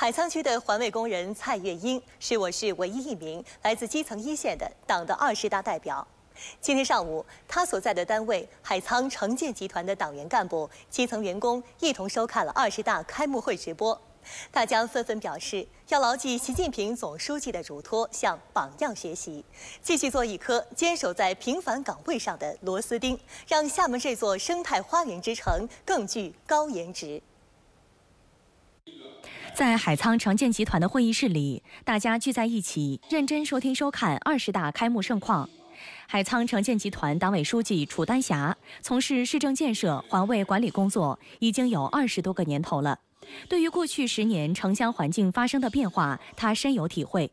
海沧区的环卫工人蔡月英是我市唯一一名来自基层一线的党的二十大代表。今天上午，他所在的单位海沧城建集团的党员干部、基层员工一同收看了二十大开幕会直播，大家纷纷表示要牢记习近平总书记的嘱托，向榜样学习，继续做一颗坚守在平凡岗位上的螺丝钉，让厦门这座生态花园之城更具高颜值。在海沧城建集团的会议室里，大家聚在一起，认真收听收看二十大开幕盛况。海沧城建集团党委书记楚丹霞从事市政建设、环卫管理工作已经有二十多个年头了。对于过去十年城乡环境发生的变化，他深有体会。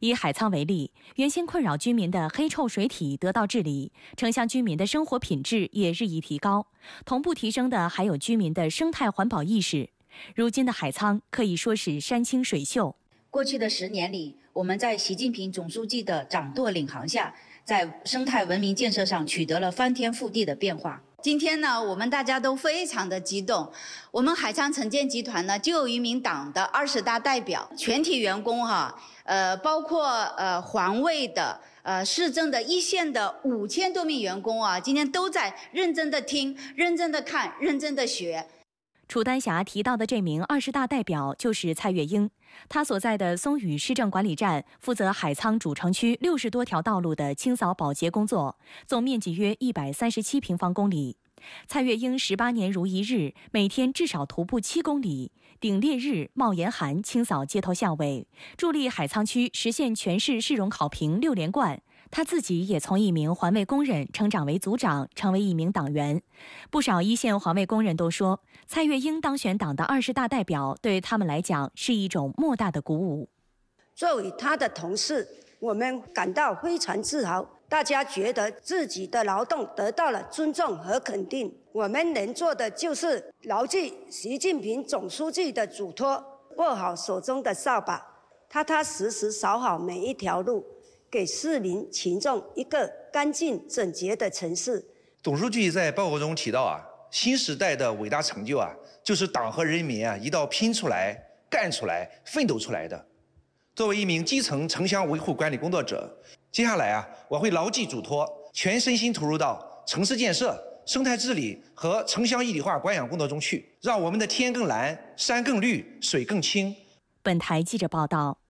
以海沧为例，原先困扰居民的黑臭水体得到治理，城乡居民的生活品质也日益提高，同步提升的还有居民的生态环保意识。如今的海沧可以说是山清水秀。过去的十年里，我们在习近平总书记的掌舵领航下，在生态文明建设上取得了翻天覆地的变化。今天呢，我们大家都非常的激动。我们海沧城建集团呢，就有一名党的二十大代表，全体员工哈，呃，包括呃环卫的、呃市政的一线的五千多名员工啊，今天都在认真的听、认真的看、认真的学。楚丹霞提到的这名二十大代表就是蔡月英，她所在的松榆市政管理站负责海沧主城区六十多条道路的清扫保洁工作，总面积约一百三十七平方公里。蔡月英十八年如一日，每天至少徒步七公里，顶烈日、冒严寒，清扫街头巷尾，助力海沧区实现全市市容考评六连冠。他自己也从一名环卫工人成长为组长，成为一名党员。不少一线环卫工人都说，蔡月英当选党的二十大代表对他们来讲是一种莫大的鼓舞。作为他的同事，我们感到非常自豪。大家觉得自己的劳动得到了尊重和肯定。我们能做的就是牢记习近平总书记的嘱托，握好手中的扫把，踏踏实实扫好每一条路。给市民群众一个干净整洁的城市。总书记在报告中提到啊，新时代的伟大成就啊，就是党和人民啊一道拼出来、干出来、奋斗出来的。作为一名基层城乡维护管理工作者，接下来啊，我会牢记嘱托，全身心投入到城市建设、生态治理和城乡一体化管养工作中去，让我们的天更蓝、山更绿、水更清。本台记者报道。